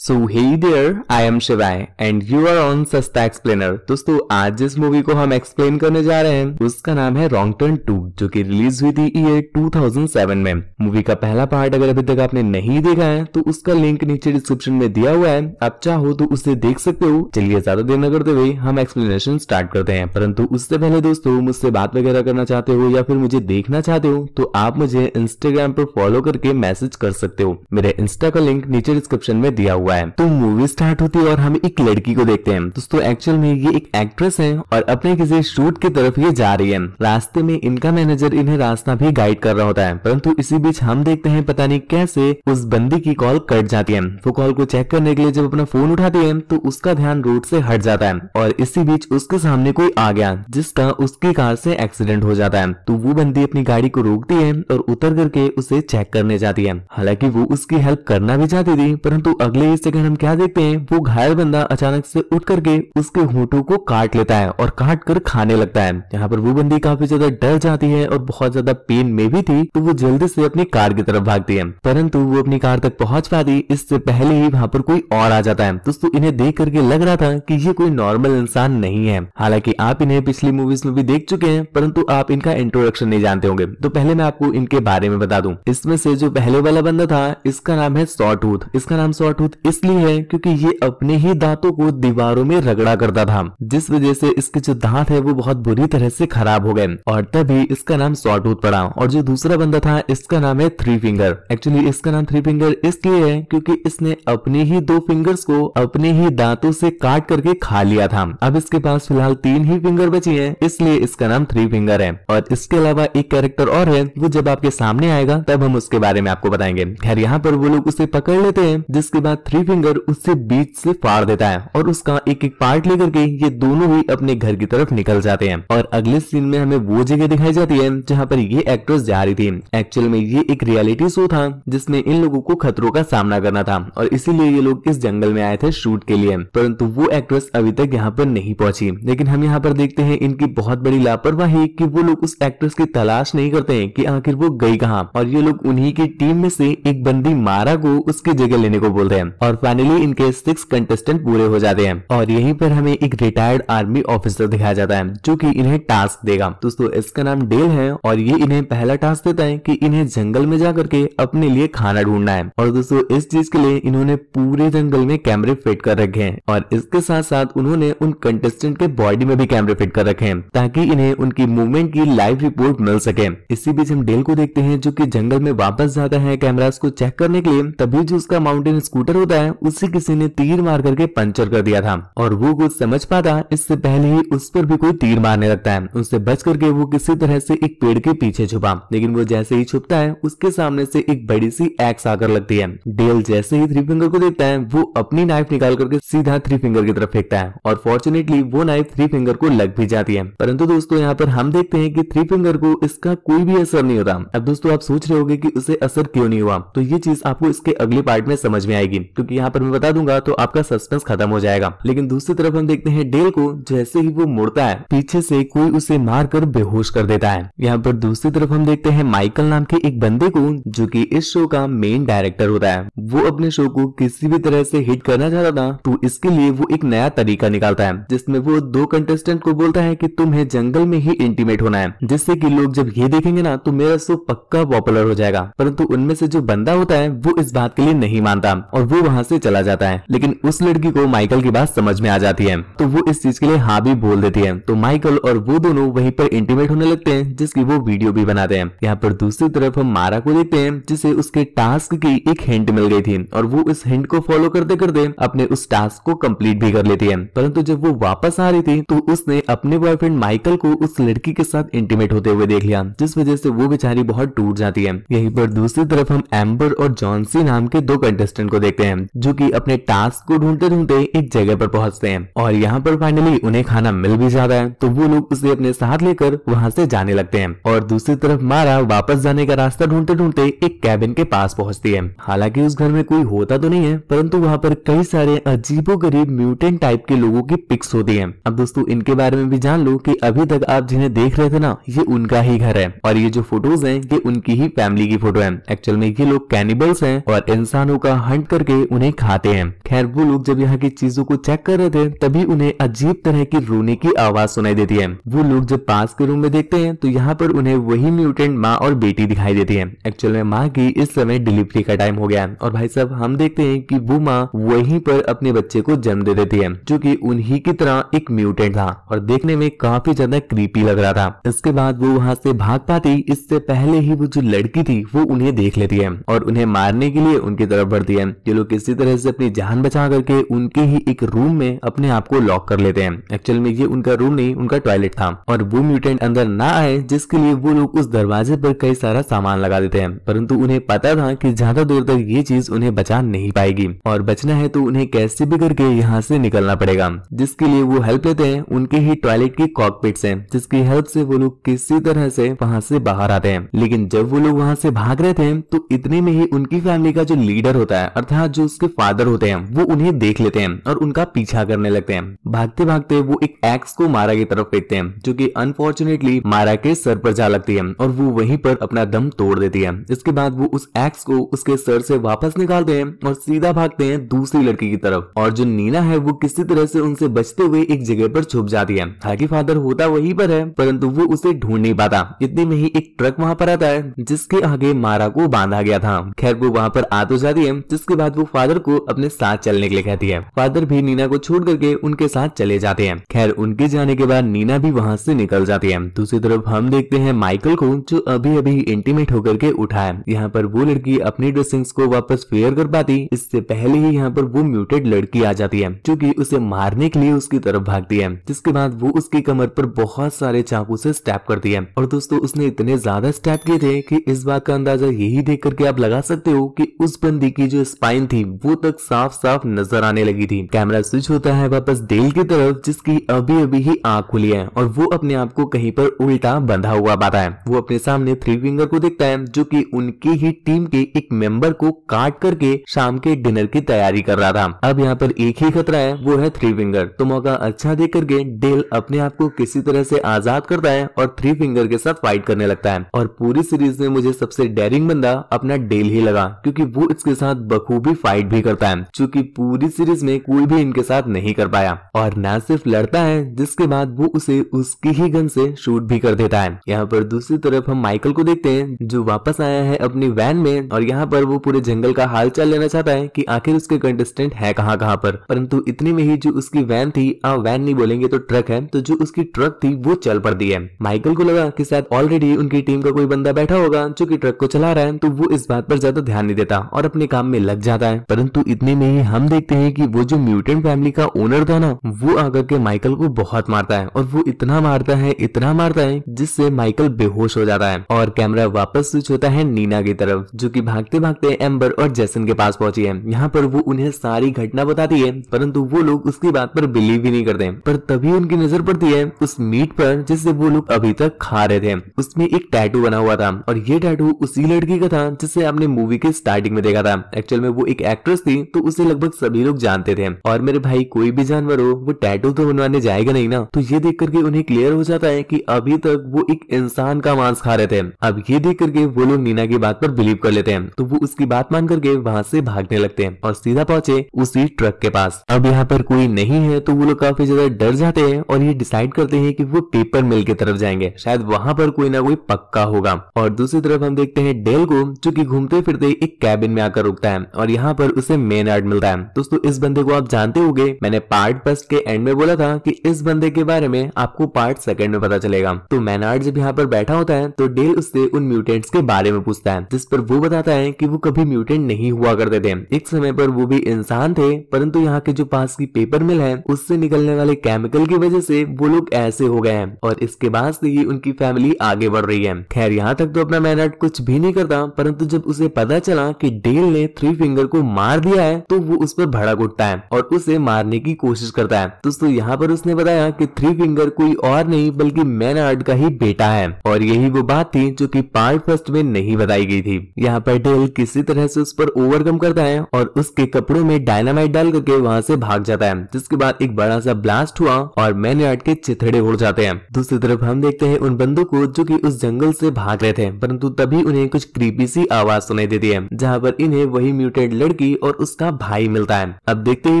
so hi there I am Shivay and you are on Sasta explainer दोस्तों आज जिस movie को हम एक्सप्लेन करने जा रहे हैं उसका नाम है रॉन्ग टर्न टू जो कि रिलीज हुई थी ईयर 2007 में मूवी का पहला पार्ट अगर अभी तक आपने नहीं देखा है तो उसका लिंक नीचे डिस्क्रिप्शन में दिया हुआ है आप चाहो तो उसे देख सकते हो चलिए ज्यादा देर न करते हुए हम एक्सप्लेनेशन स्टार्ट करते हैं परंतु उससे पहले दोस्तों मुझसे बात वगैरह करना चाहते हो या फिर मुझे देखना चाहते हो तो आप मुझे इंस्टाग्राम पर फॉलो करके मैसेज कर सकते हो मेरे इंस्टा का लिंक नीचे डिस्क्रिप्शन में दिया हुआ हुआ है तो मूवी स्टार्ट होती है और हम एक लड़की को देखते हैं दोस्तों एक्चुअल में ये एक एक्ट्रेस है और अपने किसी शूट की तरफ ये जा रही है रास्ते में इनका मैनेजर इन्हें रास्ता भी गाइड कर रहा होता है परंतु इसी बीच हम देखते हैं पता नहीं कैसे उस बंदी की कॉल कट जाती है वो कॉल को चेक करने के लिए जब अपना फोन उठाती है तो उसका ध्यान रोड से हट जाता है और इसी बीच उसके सामने कोई आ गया जिसका उसकी कार से एक्सीडेंट हो जाता है तो वो बंदी अपनी गाड़ी को रोकती है और उतर करके उसे चेक करने जाती है हालांकि वो उसकी हेल्प करना भी चाहती थी परंतु अगले इस जगह हम क्या देखते हैं वो घायल बंदा अचानक से उठ करके उसके होठों को काट लेता है और काट कर खाने लगता है यहाँ पर वो बंदी काफी ज्यादा डर जाती है और बहुत ज्यादा पेन में भी थी तो वो जल्दी से अपनी कार की तरफ भागती है परंतु वो अपनी कार तक पहुंच पाती इससे पहले ही वहाँ पर कोई और आ जाता है दोस्तों इन्हें देख करके लग रहा था की ये कोई नॉर्मल इंसान नहीं है हालांकि आप इन्हें पिछली मूवीज में भी देख चुके हैं परंतु आप इनका इंट्रोडक्शन नहीं जानते होंगे तो पहले मैं आपको इनके बारे में बता दूं इसमें से जो पहले वाला बंदा था इसका नाम है सॉटूथ इसका नाम सॉटूथ इसलिए है क्योंकि ये अपने ही दांतों को दीवारों में रगड़ा करता था जिस वजह से इसके जो दांत है वो बहुत बुरी तरह से खराब हो गए और तभी इसका नाम टूथ पड़ा और जो दूसरा बंदा था इसका नाम है थ्री फिंगर एक्चुअली इसका नाम थ्री फिंगर इसलिए है क्योंकि इसने अपने ही दो फिंगर्स को अपने ही दांतों से काट करके खा लिया था अब इसके पास फिलहाल तीन ही फिंगर बची है इसलिए इसका नाम थ्री फिंगर है और इसके अलावा एक कैरेक्टर और है वो जब आपके सामने आएगा तब हम उसके बारे में आपको बताएंगे खैर यहाँ पर वो लोग उसे पकड़ लेते हैं जिसके बाद थ्री थ्री फिंगर उससे बीच से फाड़ देता है और उसका एक एक पार्ट लेकर के ये दोनों ही अपने घर की तरफ निकल जाते हैं और अगले सीन में हमें वो जगह दिखाई जाती है जहाँ पर ये एक्ट्रेस जा रही थी एक्चुअल में ये एक रियलिटी शो था जिसमें इन लोगों को खतरों का सामना करना था और इसीलिए ये लोग इस जंगल में आए थे शूट के लिए परंतु वो एक्ट्रेस अभी तक यहाँ पर नहीं पहुंची लेकिन हम यहाँ पर देखते हैं इनकी बहुत बड़ी लापरवाही कि वो लोग उस एक्ट्रेस की तलाश नहीं करते हैं कि आखिर वो गई कहाँ और ये लोग उन्हीं की टीम में से एक बंदी मारा को उसकी जगह लेने को बोलते हैं और फाइनली इनके सिक्स कंटेस्टेंट पूरे हो जाते हैं और यहीं पर हमें एक रिटायर्ड आर्मी ऑफिसर दिखाया जाता है जो की इन्हें टास्क देगा दोस्तों इसका नाम डेल है और ये इन्हें पहला टास्क देता है की इन्हें जंगल में जा करके अपने लिए खाना ढूंढना है और दोस्तों इस चीज के लिए इन्होंने पूरे जंगल में कैमरे फिट कर रखे हैं और इसके साथ साथ उन्होंने उन कंटेस्टेंट के बॉडी में भी कैमरे फिट कर रखे हैं ताकि इन्हें उनकी मूवमेंट की लाइव रिपोर्ट मिल सके इसी बीच हम डेल को देखते हैं जो की जंगल में वापस जाता है कैमराज को चेक करने के लिए तभी जो उसका माउंटेन स्कूटर होता है होता है उसे किसी ने तीर मार करके पंचर कर दिया था और वो कुछ समझ पाता इससे पहले ही उस पर भी कोई तीर मारने लगता है उससे बच करके वो किसी तरह से एक पेड़ के पीछे छुपा लेकिन वो जैसे ही छुपता है उसके सामने से एक बड़ी सी एक्स आकर लगती है डेल जैसे ही थ्री फिंगर को देखता है वो अपनी नाइफ निकाल करके सीधा थ्री फिंगर की तरफ फेंकता है और फॉर्चुनेटली वो नाइफ थ्री फिंगर को लग भी जाती है परंतु दोस्तों यहाँ पर हम देखते हैं कि थ्री फिंगर को इसका कोई भी असर नहीं होता अब दोस्तों आप सोच रहे होगे कि उसे असर क्यों नहीं हुआ तो ये चीज आपको इसके अगले पार्ट में समझ में आएगी क्योंकि क्योंकि यहाँ पर मैं बता दूंगा तो आपका सस्पेंस खत्म हो जाएगा लेकिन दूसरी तरफ हम देखते हैं डेल को जैसे ही वो मुड़ता है पीछे से कोई उसे मार कर बेहोश कर देता है यहाँ पर दूसरी तरफ हम देखते हैं माइकल नाम के एक बंदे को जो की इस शो का मेन डायरेक्टर होता है वो अपने शो को किसी भी तरह से हिट करना चाहता था तो इसके लिए वो एक नया तरीका निकालता है जिसमे वो दो कंटेस्टेंट को बोलता है की तुम्हें जंगल में ही इंटीमेट होना है जिससे की लोग जब ये देखेंगे ना तो मेरा शो पक्का पॉपुलर हो जाएगा परंतु उनमें से जो बंदा होता है वो इस बात के लिए नहीं मानता और वो वहाँ यहाँ से चला जाता है लेकिन उस लड़की को माइकल की बात समझ में आ जाती है तो वो इस चीज के लिए हाँ भी बोल देती है तो माइकल और वो दोनों वहीं पर इंटीमेट होने लगते हैं जिसकी वो वीडियो भी बनाते हैं यहाँ पर दूसरी तरफ हम मारा को देखते हैं जिसे उसके टास्क की एक हिंट मिल गई थी और वो इस हिंट को फॉलो करते करते अपने उस टास्क को कम्प्लीट भी कर लेती है परंतु जब वो वापस आ रही थी तो उसने अपने बॉयफ्रेंड माइकल को उस लड़की के साथ इंटीमेट होते हुए देख लिया जिस वजह से वो बेचारी बहुत टूट जाती है यही पर दूसरी तरफ हम एम्बर और जॉनसी नाम के दो कंटेस्टेंट को देखते हैं जो कि अपने टास्क को ढूंढते ढूंढते एक जगह पर पहुंचते हैं और यहाँ पर फाइनली उन्हें खाना मिल भी जाता है तो वो लोग उसे अपने साथ लेकर वहाँ से जाने लगते हैं और दूसरी तरफ मारा वापस जाने का रास्ता ढूंढते ढूंढते एक कैबिन के पास पहुँचती है हालांकि उस घर में कोई होता तो नहीं है परंतु वहाँ पर कई सारे अजीबो गरीब म्यूटेंट टाइप के लोगों की पिक्स होती है अब दोस्तों इनके बारे में भी जान लो की अभी तक आप जिन्हें देख रहे थे ना ये उनका ही घर है और ये जो फोटोज है ये उनकी ही फैमिली की फोटो है एक्चुअल में ये लोग कैनिबल्स है और इंसानों का हंट करके उन्हें खाते हैं खैर वो लोग जब यहाँ की चीजों को चेक कर रहे थे तभी उन्हें अजीब तरह की रोने की आवाज सुनाई देती है वो लोग जब पास के रूम में देखते हैं तो यहाँ पर उन्हें वही म्यूटेंट माँ और बेटी दिखाई देती है एक्चुअल में माँ की इस समय डिलीवरी का टाइम हो गया है और भाई साहब हम देखते हैं की वो माँ वही पर अपने बच्चे को जन्म दे देती है जो की उन्ही की तरह एक म्यूटेंट था और देखने में काफी ज्यादा क्रीपी लग रहा था इसके बाद वो वहाँ से भाग पाती इससे पहले ही वो जो लड़की थी वो उन्हें देख लेती है और उन्हें मारने के लिए उनकी तरफ बढ़ती है ये लोग किसी तरह से अपनी जान बचा करके उनके ही एक रूम में अपने आप को लॉक कर लेते हैं एक्चुअल में ये उनका रूम नहीं उनका टॉयलेट था और वो म्यूटेंट अंदर ना आए जिसके लिए वो लोग उस दरवाजे पर कई सारा सामान लगा देते हैं परंतु उन्हें पता था कि ज्यादा दूर तक ये चीज उन्हें बचा नहीं पाएगी और बचना है तो उन्हें कैसे भी करके यहाँ से निकलना पड़ेगा जिसके लिए वो हेल्प लेते हैं उनके ही टॉयलेट की कॉकपिट से जिसकी हेल्प से वो लोग किसी तरह से वहाँ से बाहर आते हैं लेकिन जब वो लोग वहाँ से भाग रहे थे तो इतने में ही उनकी फैमिली का जो लीडर होता है अर्थात जो उसके फादर होते हैं वो उन्हें देख लेते हैं और उनका पीछा करने लगते हैं भागते भागते वो एक एक्स को मारा की तरफ फेंकते हैं जो कि अनफॉर्चुनेटली मारा के सर पर जा लगती है और वो वहीं पर अपना दम तोड़ देती है इसके बाद वो उस एक्स को उसके सर से वापस निकालते हैं और सीधा भागते हैं दूसरी लड़की की तरफ और जो नीना है वो किसी तरह से उनसे बचते हुए एक जगह पर छुप जाती है हालांकि फादर होता वहीं पर है परंतु वो उसे ढूंढ नहीं पाता इतने में ही एक ट्रक वहां पर आता है जिसके आगे मारा को बांधा गया था खैर वो वहां पर आ तो जाती है जिसके बाद वो फादर को अपने साथ चलने के लिए कहती है फादर भी नीना को छोड़ करके उनके साथ चले जाते हैं खैर उनके जाने के बाद नीना भी वहाँ से निकल जाती है दूसरी तरफ हम देखते हैं माइकल को जो अभी अभी इंटीमेट होकर के उठा है यहाँ पर वो लड़की अपनी ड्रेसिंग को वापस फेयर कर पाती इससे पहले ही यहाँ पर वो म्यूटेड लड़की आ जाती है जो की उसे मारने के लिए उसकी तरफ भागती है जिसके बाद वो उसकी कमर पर बहुत सारे चाकू से स्टैप करती है और दोस्तों उसने इतने ज्यादा स्टैप किए थे कि इस बात का अंदाजा यही देख करके आप लगा सकते हो कि उस बंदी की जो स्पाइन थी वो तक साफ साफ नजर आने लगी थी कैमरा स्विच होता है वापस डेल की तरफ जिसकी अभी अभी ही आंख खुली है और वो अपने आप को कहीं पर उल्टा बंधा हुआ पाता है वो अपने सामने थ्री फिंगर को देखता है जो की उनकी ही टीम के एक मेंबर को काट करके शाम के डिनर की तैयारी कर रहा था अब यहाँ पर एक ही खतरा है वो है थ्री फिंगर तो मौका अच्छा देख करके डेल अपने आप को किसी तरह से आजाद करता है और थ्री फिंगर के साथ फाइट करने लगता है और पूरी सीरीज में मुझे सबसे डेरिंग बंदा अपना डेल ही लगा क्योंकि वो इसके साथ बखूबी फाइट फाइट भी करता है जो की पूरी सीरीज में कोई भी इनके साथ नहीं कर पाया और न सिर्फ लड़ता है जिसके बाद वो उसे उसकी ही गन से शूट भी कर देता है यहाँ पर दूसरी तरफ हम माइकल को देखते हैं जो वापस आया है अपनी वैन में और यहाँ पर वो पूरे जंगल का हाल चाल लेना चाहता है कि आखिर उसके कंटेस्टेंट है कहाँ कहाँ पर परंतु इतने में ही जो उसकी वैन थी आ, वैन नहीं बोलेंगे तो ट्रक है तो जो उसकी ट्रक थी वो चल पड़ती है माइकल को लगा की शायद ऑलरेडी उनकी टीम का कोई बंदा बैठा होगा जो की ट्रक को चला रहा है तो वो इस बात पर ज्यादा ध्यान नहीं देता और अपने काम में लग जाता है परंतु इतने में ही हम देखते हैं कि वो जो म्यूटेंट फैमिली का ओनर था ना वो आकर के माइकल को बहुत मारता है और वो इतना मारता है इतना मारता है जिससे माइकल बेहोश हो जाता है और कैमरा वापस स्विच होता है नीना की तरफ जो की भागते भागते एम्बर और जैसन के पास पहुंची है यहाँ पर वो उन्हें सारी घटना बताती है परंतु वो लोग उसकी बात पर बिलीव भी नहीं करते पर तभी उनकी नजर पड़ती है उस मीट पर जिससे वो लोग अभी तक खा रहे थे उसमें एक टैटू बना हुआ था और ये टैटू उसी लड़की का था जिसे आपने मूवी के स्टार्टिंग में देखा था एक्चुअल में वो एक एक्ट्रेस थी तो उसे लगभग सभी लोग जानते थे और मेरे भाई कोई भी जानवर हो वो टैटू तो बनवाने जाएगा नहीं ना तो ये देख करके उन्हें क्लियर हो जाता है की अभी तक वो एक इंसान का मांस खा रहे थे अब ये देख करके वो लोग नीना की बात पर बिलीव कर लेते हैं तो वो उसकी बात मान करके वहाँ से भागने लगते हैं और सीधा पहुंचे उसी ट्रक के पास अब यहाँ पर कोई नहीं है तो वो लोग काफी ज्यादा डर जाते हैं और ये डिसाइड करते हैं कि वो पेपर मिल की तरफ जाएंगे शायद वहाँ पर कोई ना कोई पक्का होगा और दूसरी तरफ हम देखते हैं डेल को जो की घूमते फिरते एक कैबिन में आकर रुकता है और यहाँ पर उसे मेन आर्ट मिलता है दोस्तों इस बंदे को आप जानते हो मैंने पार्ट फर्स्ट के एंड में बोला था कि इस बंदे के बारे में आपको पार्ट सेकंड में पता चलेगा तो मैनार्ड जब यहाँ पर बैठा होता है तो डेल उससे उन म्यूटेंट्स के बारे में पूछता है जिस पर वो बताता है की वो कभी म्यूटेंट नहीं हुआ करते थे एक समय पर वो भी इंसान थे परंतु यहाँ के जो पास की पेपर मिल है उससे निकलने वाले केमिकल की वजह से वो लोग ऐसे हो गए हैं और इसके बाद से ही उनकी फैमिली आगे बढ़ रही है खैर यहाँ तक तो अपना मैनार्ड कुछ भी नहीं करता परंतु जब उसे पता चला की डेल ने थ्री फिंगर को मार दिया है तो वो उस पर भड़क उठता है और उसे मारने की कोशिश करता है दोस्तों यहाँ पर उसने बताया कि थ्री फिंगर कोई और नहीं बल्कि आर्ट का ही बेटा है और यही वो बात थी जो कि पार्ट फर्स्ट में नहीं बताई गई थी यहाँ पर डेल किसी तरह से उस पर ओवरकम करता है और उसके कपड़ों में डायनामाइट डाल करके वहाँ से भाग जाता है जिसके बाद एक बड़ा सा ब्लास्ट हुआ और आर्ट के चिथड़े उड़ जाते हैं दूसरी तरफ हम देखते हैं उन बंदों को जो की उस जंगल से भाग रहे थे परंतु तभी उन्हें कुछ क्रीपी सी आवाज सुनाई देती है जहाँ पर इन्हें वही म्यूटेड लड़की लड़की और उसका भाई मिलता है अब देखते ही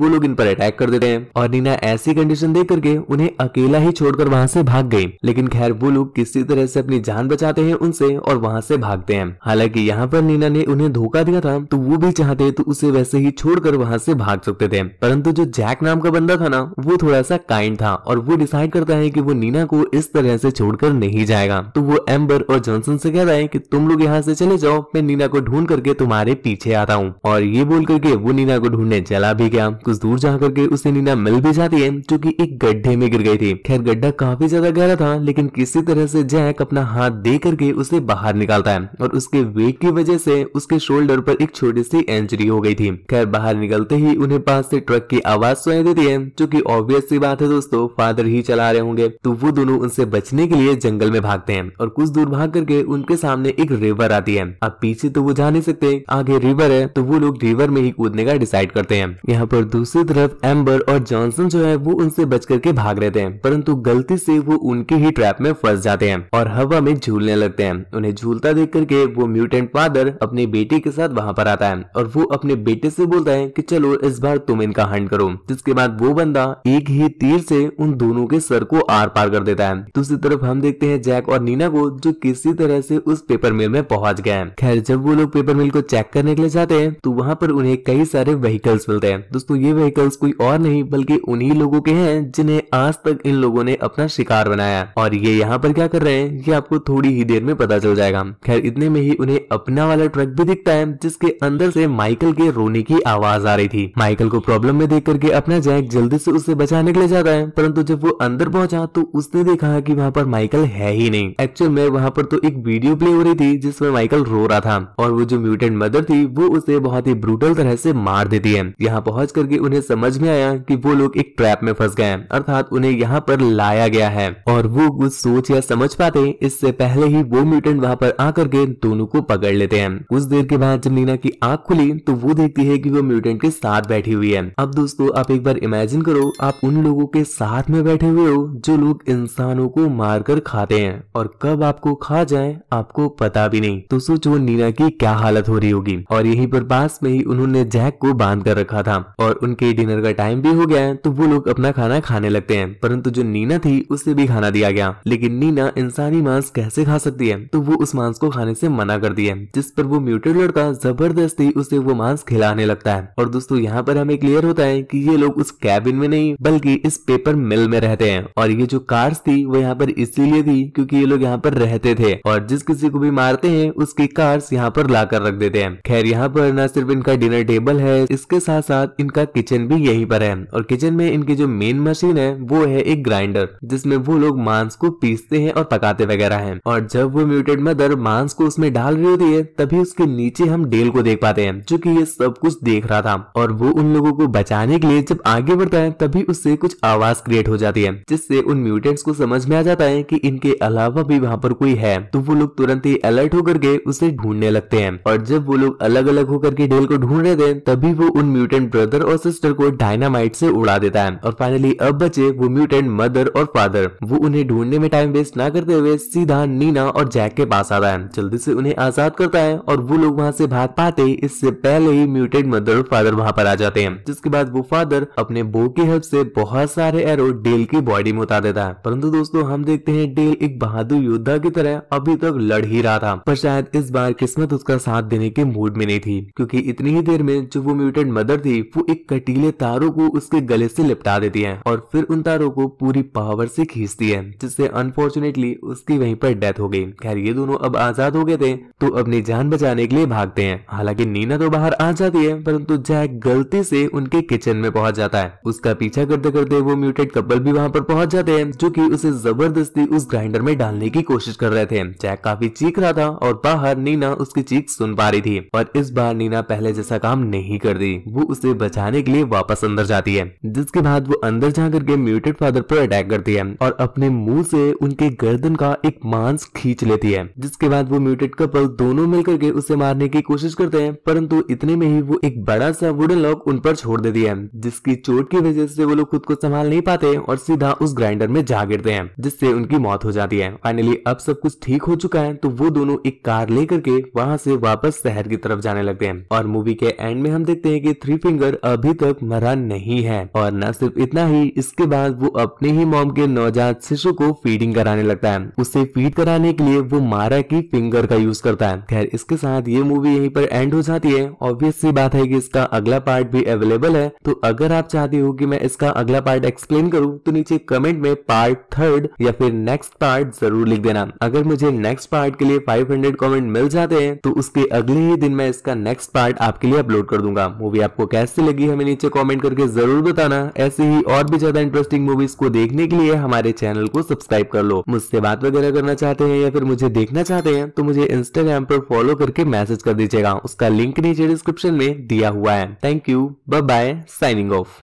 वो लोग इन पर अटैक कर देते हैं और नीना ऐसी कंडीशन देख करके उन्हें अकेला ही छोड़कर वहाँ से भाग गई लेकिन खैर वो लोग किसी तरह से अपनी जान बचाते हैं उनसे और वहाँ से भागते हैं हालांकि यहाँ पर नीना ने उन्हें धोखा दिया था तो वो भी चाहते तो उसे वैसे ही छोड़कर वहाँ से भाग सकते थे परंतु जो जैक नाम का बंदा था ना वो थोड़ा सा काइंड था और वो डिसाइड करता है की वो नीना को इस तरह से छोड़कर नहीं जाएगा तो वो एम्बर और जॉनसन से कहता है की तुम लोग यहाँ से चले जाओ मैं नीना को ढूंढ करके तुम्हारे पीछे आता हूँ और ये ये बोल करके वो नीना को ढूंढने चला भी गया कुछ दूर जा करके उसे नीना मिल भी जाती है जो की एक गड्ढे में गिर गई थी खैर गड्ढा काफी ज्यादा गहरा था लेकिन किसी तरह से जैक अपना हाथ दे करके उसे बाहर निकालता है और उसके वेट की वजह से उसके शोल्डर पर एक छोटी सी एंजरी हो गई थी खैर बाहर निकलते ही उन्हें पास से ट्रक की आवाज सुनाई देती है जो की ऑब्वियस सी बात है दोस्तों फादर ही चला रहे होंगे तो वो दोनों उनसे बचने के लिए जंगल में भागते हैं और कुछ दूर भाग करके उनके सामने एक रिवर आती है अब पीछे तो वो जा नहीं सकते आगे रिवर है तो वो लोग रिवर में ही कूदने का डिसाइड करते हैं यहाँ पर दूसरी तरफ एम्बर और जॉनसन जो है वो उनसे बच करके भाग लेते हैं परंतु गलती से वो उनके ही ट्रैप में फंस जाते हैं और हवा में झूलने लगते हैं उन्हें झूलता देख करके वो म्यूटेंट फादर अपने बेटे के साथ वहाँ पर आता है और वो अपने बेटे से बोलता है की चलो इस बार तुम इनका हंड करो जिसके बाद वो बंदा एक ही तीर से उन दोनों के सर को आर पार कर देता है दूसरी तरफ हम देखते हैं जैक और नीना को जो किसी तरह से उस पेपर मिल में पहुंच गए खैर जब वो लोग पेपर मिल को चेक करने के लिए जाते हैं तो वहाँ पर उन्हें कई सारे व्हीकल्स मिलते हैं दोस्तों ये व्हीकल्स कोई और नहीं बल्कि उन्ही लोगों के हैं जिन्हें आज तक इन लोगों ने अपना शिकार बनाया और ये यहाँ पर क्या कर रहे हैं ये आपको थोड़ी ही देर में पता चल जाएगा खैर इतने में ही उन्हें अपना वाला ट्रक भी दिखता है जिसके अंदर से माइकल के रोने की आवाज आ रही थी माइकल को प्रॉब्लम में देख करके अपना जैक जल्दी से उसे बचाने के लिए जाता है परंतु जब वो अंदर पहुंचा तो उसने देखा कि वहाँ पर माइकल है ही नहीं एक्चुअल में वहाँ पर तो एक वीडियो प्ले हो रही थी जिसमें माइकल रो रहा था और वो जो म्यूटेंट मदर थी वो उसे बहुत ही ब्रूटल तरह से मार देती है यहाँ पहुंच करके उन्हें समझ में आया कि वो लोग एक ट्रैप में फंस गए अर्थात उन्हें यहाँ पर लाया गया है और वो कुछ सोच या समझ पाते इससे पहले ही वो म्यूटेंट वहाँ पर आकर के दोनों को पकड़ लेते हैं कुछ देर के बाद जब नीना की आँख खुली तो वो देखती है की वो म्यूटेंट के साथ बैठी हुई है अब दोस्तों आप एक बार इमेजिन करो आप उन लोगों के साथ में बैठे हुए हो जो लोग इंसानों को मार कर खाते हैं और कब आपको खा जाए आपको पता भी नहीं तो सोचो नीना की क्या हालत हो रही होगी और यहीं पर पास में ही उन्होंने जैक को बांध कर रखा था और उनके डिनर का टाइम भी हो गया है तो वो लोग अपना खाना खाने लगते हैं परंतु जो नीना थी उसे भी खाना दिया गया लेकिन नीना इंसानी मांस कैसे खा सकती है तो वो उस मांस को खाने से मना करती है जिस पर वो म्यूटेड लड़का जबरदस्ती उसे वो मांस खिलाने लगता है और दोस्तों यहाँ पर हमें क्लियर होता है की ये लोग उस कैबिन में नहीं बल्कि इस पेपर मिल में रहते हैं और ये जो कार्स थी वो यहाँ पर इसीलिए थी क्योंकि ये लोग यहाँ पर रहते थे और जिस किसी को भी मारते हैं उसकी कार्स यहाँ पर ला कर रख देते हैं खैर यहाँ पर न सिर्फ इनका डिनर टेबल है इसके साथ साथ इनका किचन भी यहीं पर है और किचन में इनकी जो मेन मशीन है वो है एक ग्राइंडर जिसमें वो लोग मांस को पीसते हैं और पकाते वगैरह हैं और जब वो म्यूटेड मदर मांस को उसमें डाल रही होती है तभी उसके नीचे हम डेल को देख पाते हैं जो की ये सब कुछ देख रहा था और वो उन लोगों को बचाने के लिए जब आगे बढ़ता है तभी उससे कुछ आवाज क्रिएट हो जाती है जिससे उन म्यूटेंट्स को समझ में आ जाता है की इनके अलावा भी वहाँ पर कोई है तो वो लोग तुरंत ही अलर्ट होकर के उसे ढूंढने लगते हैं और जब वो लोग अलग अलग होकर के डेल को ढूंढने दें तभी वो उन म्यूटेंट ब्रदर और सिस्टर को डायनामाइट से उड़ा देता है और फाइनली अब बचे वो म्यूटेंट मदर और फादर वो उन्हें ढूंढने में टाइम वेस्ट ना करते हुए सीधा नीना और जैक के पास आता है जल्दी से उन्हें आजाद करता है और वो लोग वहाँ से भाग पाते इससे पहले ही म्यूटेंट मदर और फादर वहाँ पर आ जाते हैं जिसके बाद वो फादर अपने बो के हेल्प से बहुत सारे एरो डेल की बॉडी में उतार देता है परंतु दोस्तों हम देखते हैं डेल एक बहादुर योद्धा की तरह अभी तक लड़ ही रहा था पर शायद इस बार किस्मत उसका साथ देने के मूड में नहीं थी क्योंकि इतनी ही देर में जो वो म्यूटेंट मदर थी वो एक कटीले तारों को उसके गले से लिपटा देती है और फिर उन तारों को पूरी पावर से खींचती है जिससे अनफॉर्चुनेटली उसकी वहीं पर डेथ हो गई खैर ये दोनों अब आजाद हो गए थे तो अपनी जान बचाने के लिए भागते हैं हालांकि नीना तो बाहर आ जाती है परंतु जैक गलती से उनके किचन में पहुंच जाता है उसका पीछा करते करते वो म्यूटेड कपल भी वहां पर पहुंच जाते हैं जो कि उसे जबरदस्ती उस ग्राइंडर में डालने की कोशिश कर रहे थे जैक काफी चीख रहा था और बाहर नीना उसकी चीख सुन पा रही थी और इस बार नीना पहले पहले जैसा काम नहीं करती वो उसे बचाने के लिए वापस अंदर जाती है जिसके बाद वो अंदर जा करके म्यूटेड फादर पर अटैक करती है और अपने मुंह से उनके गर्दन का एक मांस खींच लेती है जिसके बाद वो म्यूटेड कपल दोनों मिलकर के उसे मारने की कोशिश करते हैं परंतु इतने में ही वो एक बड़ा सा वुडन लॉक उन पर छोड़ देती है जिसकी चोट की वजह से वो लोग खुद को संभाल नहीं पाते और सीधा उस ग्राइंडर में जा गिरते हैं जिससे उनकी मौत हो जाती है फाइनली अब सब कुछ ठीक हो चुका है तो वो दोनों एक कार लेकर के वहाँ से वापस शहर की तरफ जाने लगते हैं और मूवी के एंड में हम देखते हैं कि थ्री फिंगर अभी तक मरा नहीं है और न सिर्फ इतना ही इसके बाद वो अपने ही मॉम के नवजात शिशु को फीडिंग कराने लगता है उसे फीड कराने के लिए वो मारा की फिंगर का यूज करता है खैर इसके साथ ये मूवी यहीं पर एंड हो जाती है ऑब्वियस सी बात है कि इसका अगला पार्ट भी अवेलेबल है तो अगर आप चाहते हो कि मैं इसका अगला पार्ट एक्सप्लेन करूँ तो नीचे कमेंट में पार्ट थर्ड या फिर नेक्स्ट पार्ट जरूर लिख देना अगर मुझे नेक्स्ट पार्ट के लिए 500 कमेंट मिल जाते हैं तो उसके अगले ही दिन मैं इसका नेक्स्ट पार्ट आपके लिए अपलोड कर दूंगा मूवी आपको कैसी लगी हमें नीचे कॉमेंट करके जरूर बताना ऐसे ही और भी ज्यादा इंटरेस्टिंग मूवीज को देखने के लिए हमारे चैनल को सब्सक्राइब कर लो मुझसे बात वगैरह करना चाहते हैं या फिर मुझे देखना चाहते हैं तो मुझे इंस्टाग्राम पर फॉलो करके मैसेज कर दीजिएगा उसका लिंक नीचे डिस्क्रिप्शन में दिया हुआ है thank you bye bye signing of